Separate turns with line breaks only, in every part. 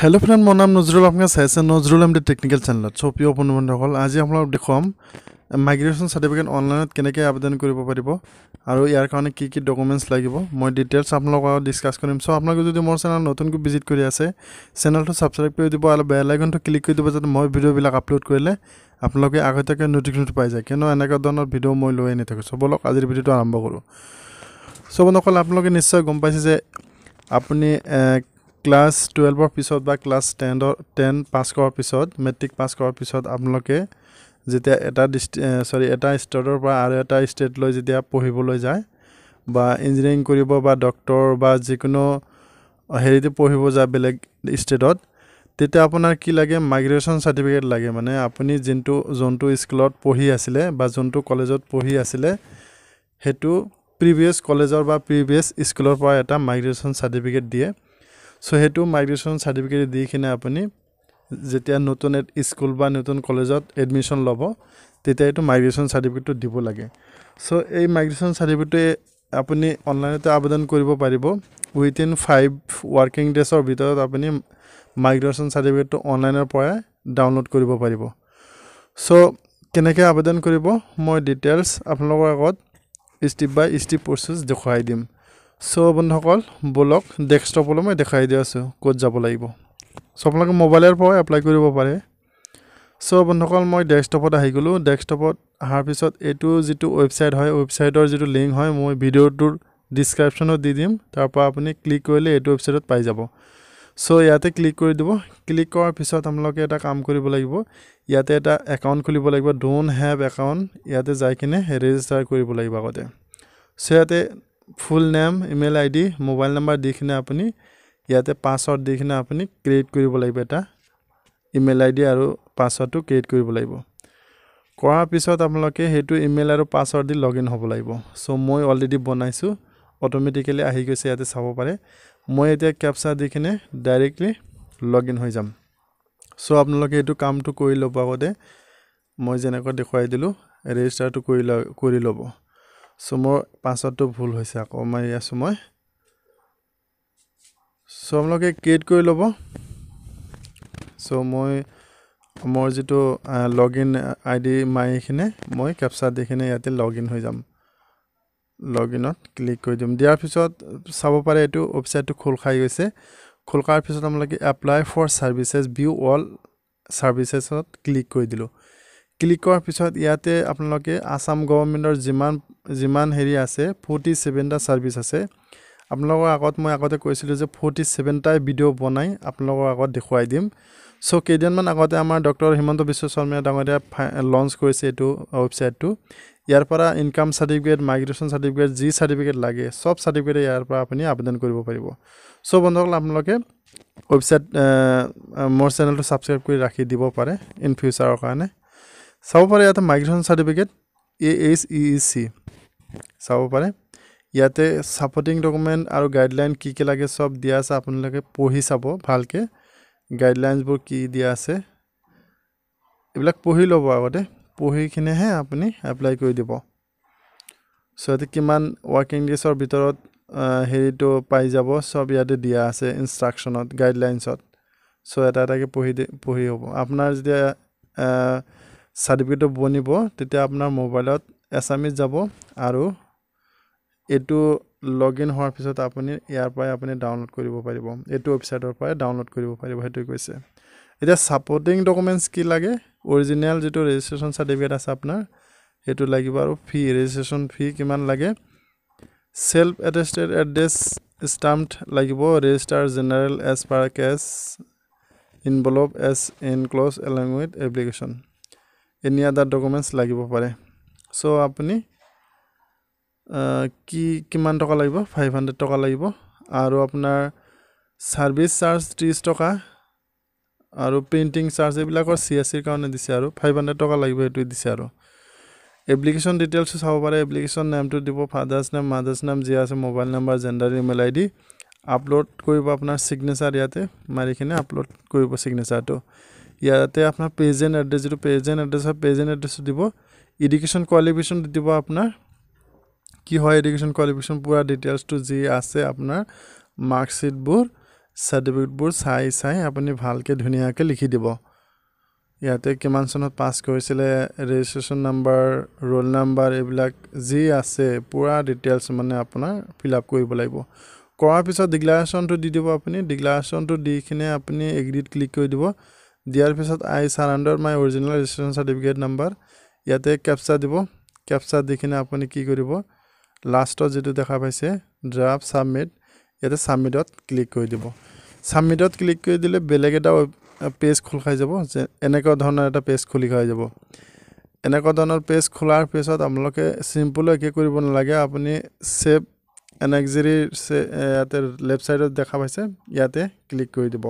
hello' friend মোৰ নাম নজৰুল আপোনাৰ চাইছে নজৰুল এম ডি টেকনিকেল চেনেলত চ' প্ৰিয় বন্ধুবন্ধুসকল আজি আপোনালোক দেখুৱাম মাইগ্ৰেশ্যন চাৰ্টিফিকেট অনলাইনত কেনেকৈ আবেদন কৰিব পাৰিব আৰু ইয়াৰ কাৰণে কি কি ডকুমেণ্টছ লাগিব মই ডিটেইলছ আপোনালোকৰ আগত ডিছকাছ কৰিম চ' আপোনালোকে যদি মোৰ চেনেল নতুনকৈ ভিজিট কৰি আছে চেনেলটো ছাবস্ক্ৰাইব কৰি দিব আৰু বেল আইকনটো ক্লিক কৰি দিব যাতে মই ভিডিঅ'বিলাক আপলোড কৰিলে আপোনালোকে আগতীয়াকৈ নটিফিকেশ্যনটো পাই যায় কিয়নো এনেকুৱা ধৰণৰ ভিডিঅ' মই লৈ আনি থাকোঁ চ' বলক আজিৰ ভিডিঅ'টো আৰম্ভ কৰোঁ চ' বন্ধুসকল আপোনালোকে নিশ্চয় গম পাইছে যে আপুনি ক্লাছ টুৱেলভৰ পিছত বা ক্লাছ টেনৰ টেন পাছ কৰাৰ পিছত মেট্ৰিক পাছ কৰাৰ পিছত আপোনালোকে যেতিয়া এটা ডিষ্ট চৰি এটা ষ্টেটৰ পৰা আৰু এটা ষ্টেটলৈ যেতিয়া পঢ়িবলৈ যায় বা ইঞ্জিনিয়াৰিং কৰিব বা ডক্টৰ বা যিকোনো হেৰিতে পঢ়িব যায় বেলেগ ষ্টেটত তেতিয়া আপোনাৰ কি লাগে মাইগ্ৰেশ্যন চাৰ্টিফিকেট লাগে মানে আপুনি যোনটো যোনটো স্কুলত পঢ়ি আছিলে বা যোনটো কলেজত পঢ়ি আছিলে সেইটো প্ৰিভিয়াছ কলেজৰ বা প্ৰিভিয়াছ স্কুলৰ পৰা এটা মাইগ্ৰেশ্যন চাৰ্টিফিকেট দিয়ে চ' সেইটো মাইগ্ৰেশ্যন চাৰ্টিফিকেট দি কিনে আপুনি যেতিয়া নতুন স্কুল বা নতুন কলেজত এডমিশ্যন ল'ব তেতিয়া এইটো মাইগ্ৰেশ্যন চাৰ্টিফিকেটটো দিব লাগে চ' এই মাইগ্ৰেশ্যন চাৰ্টিফিকেটটোৱে আপুনি অনলাইনতে আবেদন কৰিব পাৰিব উইথ ইন ফাইভ ৱৰ্কিং ডেজৰ ভিতৰত আপুনি মাইগ্ৰেশ্যন চাৰ্টিফিকেটটো অনলাইনৰ পৰাই ডাউনলোড কৰিব পাৰিব চ' কেনেকৈ আবেদন কৰিব মই ডিটেইলছ আপোনালোকৰ আগত ষ্টেপ বাই ষ্টেপ প্ৰচেছ দেখুৱাই দিম সো বন্ধুকল বলক ডেস্কটপ লো মই দেখাই দি আছো কত যাব লাগিব সো আপনা মোবাইলের পর এপ্লাই করব পারে সো বন্ধুকল মই ডেস্কটপত আহি গলো ডেস্কটপত আহার পিছত এটু যেটু ওয়েবসাইট হয় ওয়েবসাইটৰ যেটু লিংক হয় মই ভিডিওটোৰ ডিসক্রিপশনত দি দিম তারপর আপনি ক্লিক করলে এই ওয়েবসাইটত পাই যাব সো ইয়াতে ক্লিক করে দিব ক্লিক করার পিছত আপনাদের এটা কাম করব ইয়াতে এটা একাউন্ট খুলব লাগবে ডোন্ট হ্যাভ একাউন্ট ইয়াতে যাই কিনে রেজিস্টার করব আগতে সো ইয়াতে full name email ID mobile number দি কিনে আপুনি ইয়াতে পাছৱৰ্ড দি কিনে আপুনি ক্ৰিয়েট কৰিব লাগিব এটা ইমেইল আইডি আৰু পাছৱৰ্ডটো ক্ৰিয়েট কৰিব লাগিব কৰাৰ পিছত আপোনালোকে সেইটো ইমেইল আৰু পাছৱৰ্ড দি লগ ইন হ'ব লাগিব চ' মই অলৰেডি বনাইছোঁ অট'মেটিকেলি আহি গৈছে ইয়াতে চাব পাৰে মই এতিয়া কেপচা দি কিনে ডাইৰেক্টলি লগ ইন হৈ যাম চ' আপোনালোকে এইটো কামটো কৰি ল'ব আগতে মই যেনেকৈ দেখুৱাই দিলোঁ ৰেজিষ্টাৰটো কৰি ল কৰি ল'ব চুমৰ পাছৱৰ্ডটো ভুল হৈছে আকৌ মাৰি আছোঁ মই চ' আপোনালোকে ক্ৰিয়েট কৰি ল'ব চ' মই মোৰ যিটো লগ ইন আই ডি মাৰিখিনি মই কেপচা দিখিনি ইয়াতে লগ ইন হৈ যাম লগ ইনত ক্লিক কৰি দিম দিয়াৰ পিছত চাব পাৰে এইটো ৱেবছাইটটো খোল খাই গৈছে খোল খোৱাৰ পিছত আপোনালোকে apply for services view all চাৰ্ভিচেছত ক্লিক কৰি দিলোঁ ক্লিক কৰাৰ পিছত ইয়াতে আপোনালোকে আসাম গভৰ্ণমেণ্টৰ যিমান যিমান হেৰি আছে ফৰ্টি ছেভেনটা ছাৰ্ভিচ আছে আপোনালোকৰ আগত মই আগতে কৈছিলোঁ যে ফৰ্টি ছেভেনটাই ভিডিঅ' বনাই আপোনালোকৰ আগত দেখুৱাই দিম চ' কেইদিনমান আগতে আমাৰ ডক্টৰ হিমন্ত বিশ্ব শৰ্মীয়া ডাঙৰীয়া লঞ্চ কৰিছে এইটো ৱেবছাইটটো ইয়াৰ পৰা ইনকাম চাৰ্টিফিকেট মাইগ্ৰেশ্যন চাৰ্টিফিকেট যি চাৰ্টিফিকেট লাগে চব চাৰ্টিফিকেট ইয়াৰ পৰা আপুনি আবেদন কৰিব পাৰিব চ' বন্ধুসকল আপোনালোকে ৱেবছাইট মোৰ চেনেলটো ছাবস্ক্ৰাইব কৰি ৰাখি দিব পাৰে ইন ফিউচাৰৰ কাৰণে চাব পাৰে ইয়াতে migration certificate A H E C চাব পাৰে ইয়াতে ছাপৰ্টিং ডকুমেণ্ট আৰু গাইডলাইন কি কি লাগে চব দিয়া আছে আপোনালোকে পঢ়ি চাব ভালকৈ গাইডলাইনছবোৰ কি দিয়া আছে এইবিলাক পঢ়ি ল'ব আগতে পঢ়িখিনিহে আপুনি এপ্লাই কৰি দিব চ' ইয়াতে কিমান ৱৰ্কিং ডেছৰ ভিতৰত হেৰিটো পাই যাব চব ইয়াতে দিয়া আছে ইনষ্ট্ৰাকশ্যনত গাইডলাইনছত চ' এটা এটাকৈ পঢ়ি পঢ়ি হ'ব আপোনাৰ যেতিয়া চাৰ্টিফিকেটটো বনিব তেতিয়া আপোনাৰ মোবাইলত এছ এম এছ যাব আৰু এইটো লগ ইন হোৱাৰ পিছত আপুনি ইয়াৰ পৰাই আপুনি ডাউনলোড কৰিব পাৰিব এইটো ৱেবছাইটৰ পৰাই ডাউনলোড কৰিব পাৰিব সেইটো কৈছে এতিয়া ছাপৰ্টিং ডকুমেণ্টছ কি লাগে অৰিজিনেল যিটো ৰেজিষ্ট্ৰেশ্যন চাৰ্টিফিকেট আছে আপোনাৰ সেইটো লাগিব আৰু ফি ৰেজিষ্ট্ৰেশ্যন ফি কিমান লাগে ছেল্ফ এটেষ্টেড এড্ৰেছ ষ্টাম্প লাগিব register general as per case involve as include along with application any other documents লাগিব পাৰে চ' আপুনি কি কিমান টকা লাগিব ফাইভ হাণ্ড্ৰেড টকা লাগিব আৰু আপোনাৰ ছাৰ্ভিছ চাৰ্জ ত্ৰিছ টকা আৰু প্ৰিণ্টিং চাৰ্জ এইবিলাকৰ চি এছ চিৰ কাৰণে দিছে আৰু ফাইভ হাণ্ড্ৰেড টকা লাগিব সেইটোৱে দিছে আৰু এপ্লিকেশ্যন ডিটেইলছো চাব পাৰে এপ্লিকেশ্যন নেমটো দিব ফাদাৰ্ছ নেম মাদাৰ্ছ নেম যি আছে mobile number gender email I D upload কৰিব আপোনাৰ ছিগনেচাৰ ইয়াতে মাৰি কিনে আপলোড কৰিব ছিগনেচাৰটো ইয়াতে আপোনাৰ প্ৰেজেণ্ট এড্ৰেছ যিটো প্ৰেজেণ্ট এড্ৰেছ হয় প্ৰেজেণ্ট এড্ৰেছটো দিব এডুকেশ্যন কোৱালিফিকেশ্যন দিব আপোনাৰ কি হয় এডুকেশ্যন কোৱালিফিকেশ্যন পূৰা ডিটেইলছটো যি আছে আপোনাৰ মাৰ্কশ্বিটবোৰ চাৰ্টিফিকেটবোৰ চাই চাই আপুনি ভালকৈ ধুনীয়াকৈ লিখি দিব ইয়াতে কিমান চনত পাছ কৰিছিলে ৰেজিষ্ট্ৰেশ্যন নাম্বাৰ ৰোল নাম্বাৰ এইবিলাক যি আছে পূৰা ডিটেইলছ মানে আপোনাৰ ফিল আপ কৰিব লাগিব কৰাৰ পিছত ডিক্লাৰেশ্যনটো দি দিব আপুনি ডিক্লাৰেশ্যনটো দি কিনে আপুনি এগ্ৰিত ক্লিক কৰি দিব দিয়াৰ পিছত I surrender my original registration certificate number ইয়াতে কেপচা দিব কেপচা দি কিনে আপুনি কি কৰিব লাষ্টত যিটো দেখা পাইছে ড্ৰাফ্ট ছাবমিট ইয়াতে ছাবমিটত ক্লিক কৰি দিব ছাবমিটত ক্লিক কৰি দিলে বেলেগ এটা পেজ খোল খাই যাব যে এনেকুৱা ধৰণৰ এটা পেজ খুলি খাই যাব এনেকুৱা ধৰণৰ পেজ খোলাৰ পিছত আপোনালোকে চিম্পুলো একে কৰিব নালাগে আপুনি ছেভ এনএক্সিৰিৰ ইয়াতে লেফ্ট ছাইডত দেখা পাইছে ইয়াতে ক্লিক কৰি দিব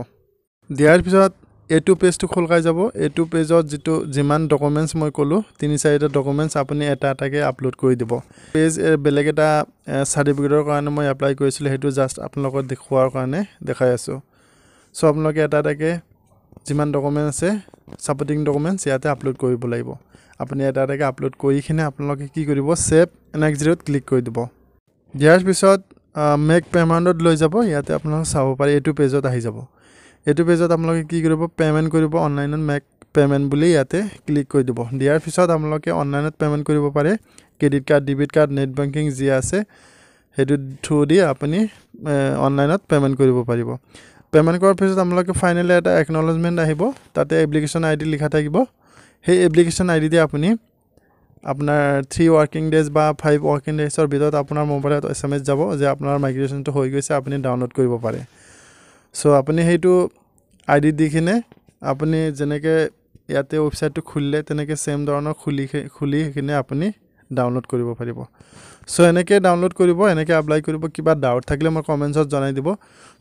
দিয়াৰ পিছত এইটো পেজটো খোলকাই যাব এইটো পেজত যিটো যিমান ডকুমেণ্টছ মই ক'লোঁ তিনি চাৰিটা ডকুমেণ্টছ আপুনি এটা এটাকৈ আপলোড কৰি দিব পেজ বেলেগ এটা চাৰ্টিফিকেটৰ কাৰণে মই এপ্লাই কৰিছিলোঁ সেইটো জাষ্ট আপোনালোকক দেখুৱাৰ কাৰণে দেখাই আছোঁ চ' আপোনালোকে এটা এটাকৈ যিমান ডকুমেণ্ট আছে ছাপৰ্টিং ডকুমেণ্টছ ইয়াতে আপলোড কৰিব লাগিব আপুনি এটা এটাকৈ আপলোড কৰি কিনে আপোনালোকে কি কৰিব ছেভ এনেক জিৰ'ত ক্লিক কৰি দিব দিয়াৰ পিছত মেক পেমেণ্টত লৈ যাব ইয়াতে আপোনালোকে চাব পাৰে এইটো পেজত আহি যাব এইটো পেজত আপোনালোকে কি কৰিব পে'মেণ্ট কৰিব অনলাইনত মেক পে'মেণ্ট বুলি ইয়াতে ক্লিক কৰি দিব দিয়াৰ পিছত আপোনালোকে অনলাইনত পে'মেণ্ট কৰিব পাৰে credit card debit card net banking যি আছে সেইটো থ্ৰু দি আপুনি অনলাইনত পে'মেণ্ট কৰিব পাৰিব পে'মেণ্ট কৰাৰ পিছত আপোনালোকে ফাইনেলি এটা একনলেজমেণ্ট আহিব তাতে এপ্লিকেশ্যন আই ডি লিখা থাকিব সেই এপ্লিকেশ্যন আই দি আপুনি আপোনাৰ থ্ৰী ৱৰ্কিং ডেজ বা ফাইভ ৱৰ্কিং ডেজৰ ভিতৰত আপোনাৰ মোবাইলত এছ এম এছ যাব যে আপোনাৰ মাইগ্ৰেশ্যনটো হৈ গৈছে আপুনি ডাউনলোড কৰিব পাৰে চ' আপুনি সেইটো আই ডিত দি কিনে আপুনি যেনেকৈ ইয়াতে ৱেবছাইটটো খুলিলে তেনেকৈ ছেম ধৰণৰ খুলি খুলি সেইখিনি আপুনি ডাউনলোড কৰিব পাৰিব চ' এনেকৈ ডাউনলোড কৰিব এনেকৈ এপ্লাই কৰিব কিবা ডাউট থাকিলে মই কমেণ্টছত জনাই দিব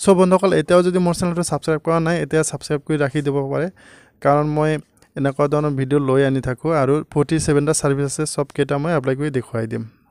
চ' বন্ধুসকল এতিয়াও যদি মোৰ চেনেলটো ছাবস্ক্ৰাইব কৰা নাই এতিয়া ছাবস্ক্ৰাইব কৰি ৰাখি দিব পাৰে কাৰণ মই এনেকুৱা ধৰণৰ ভিডিঅ' লৈ আনি থাকোঁ আৰু ফৰ্টি ছেভেনটা ছাৰ্ভিচ আছে চবকেইটা মই এপ্লাই কৰি দেখুৱাই দিম